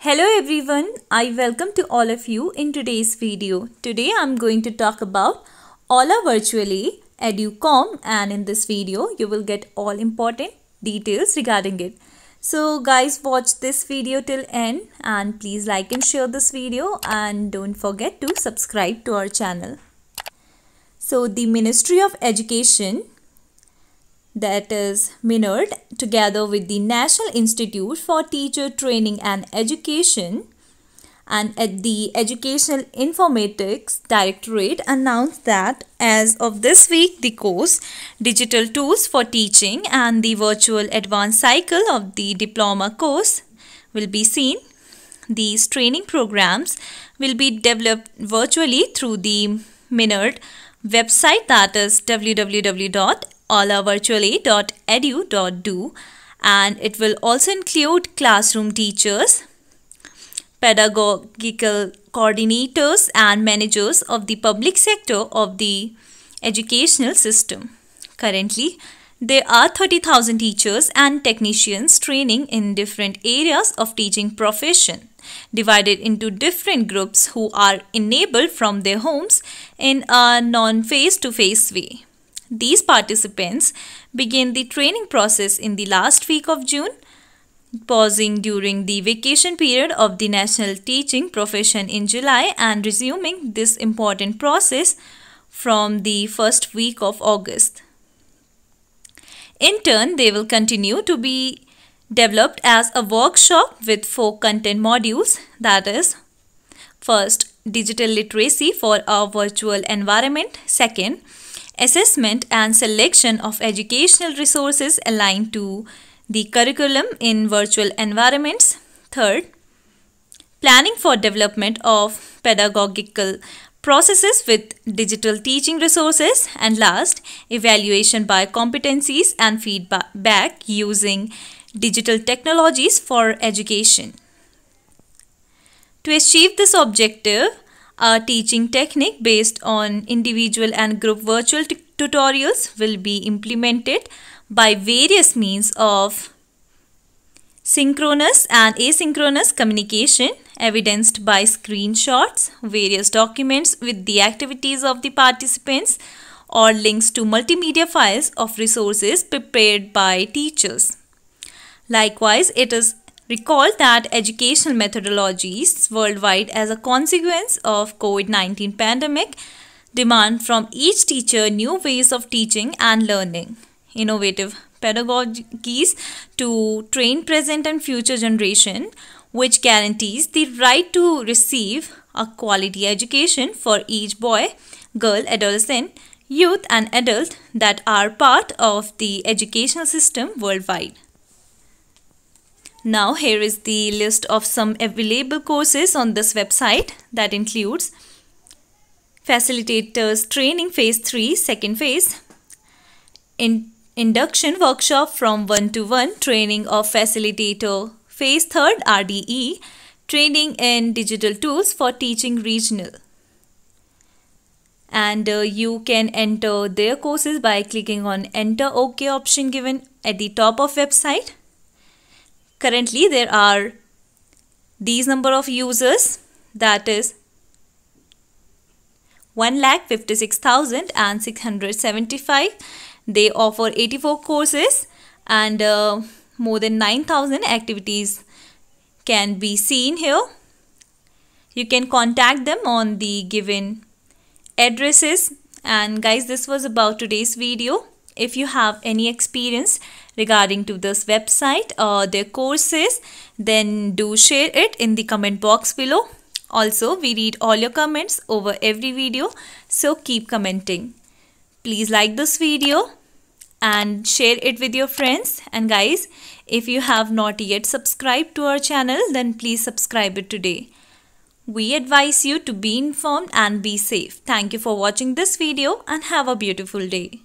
Hello everyone, I welcome to all of you in today's video. Today I'm going to talk about Ola Virtually, EduCom and in this video you will get all important details regarding it. So guys watch this video till end and please like and share this video and don't forget to subscribe to our channel. So the Ministry of Education that is MINERD together with the National Institute for Teacher Training and Education and at the Educational Informatics Directorate announced that as of this week the course Digital Tools for Teaching and the Virtual Advanced Cycle of the Diploma course will be seen. These training programs will be developed virtually through the MINERD website that is www.allavirtually.edu.do and it will also include classroom teachers pedagogical coordinators and managers of the public sector of the educational system. Currently, there are 30,000 teachers and technicians training in different areas of teaching profession, divided into different groups who are enabled from their homes in a non-face-to-face -face way. These participants begin the training process in the last week of June pausing during the vacation period of the national teaching profession in July and resuming this important process from the first week of August. In turn, they will continue to be developed as a workshop with four content modules that is, first, digital literacy for our virtual environment, second, assessment and selection of educational resources aligned to the curriculum in virtual environments. Third, planning for development of pedagogical processes with digital teaching resources and last evaluation by competencies and feedback using digital technologies for education to achieve this objective a teaching technique based on individual and group virtual tutorials will be implemented by various means of synchronous and asynchronous communication evidenced by screenshots, various documents with the activities of the participants or links to multimedia files of resources prepared by teachers. Likewise, it is recalled that educational methodologies worldwide as a consequence of COVID-19 pandemic demand from each teacher new ways of teaching and learning innovative pedagogies to train present and future generation which guarantees the right to receive a quality education for each boy, girl, adolescent, youth and adult that are part of the educational system worldwide. Now here is the list of some available courses on this website that includes Facilitators Training Phase 3 Second Phase, in Induction workshop from 1 to 1 training of facilitator. Phase 3rd RDE training in digital tools for teaching regional. And uh, you can enter their courses by clicking on enter OK option given at the top of website. Currently there are these number of users that is 1,56,675 they offer 84 courses and uh, more than 9,000 activities can be seen here. You can contact them on the given addresses. And guys, this was about today's video. If you have any experience regarding to this website or their courses, then do share it in the comment box below. Also, we read all your comments over every video, so keep commenting. Please like this video and share it with your friends. And guys, if you have not yet subscribed to our channel, then please subscribe it today. We advise you to be informed and be safe. Thank you for watching this video and have a beautiful day.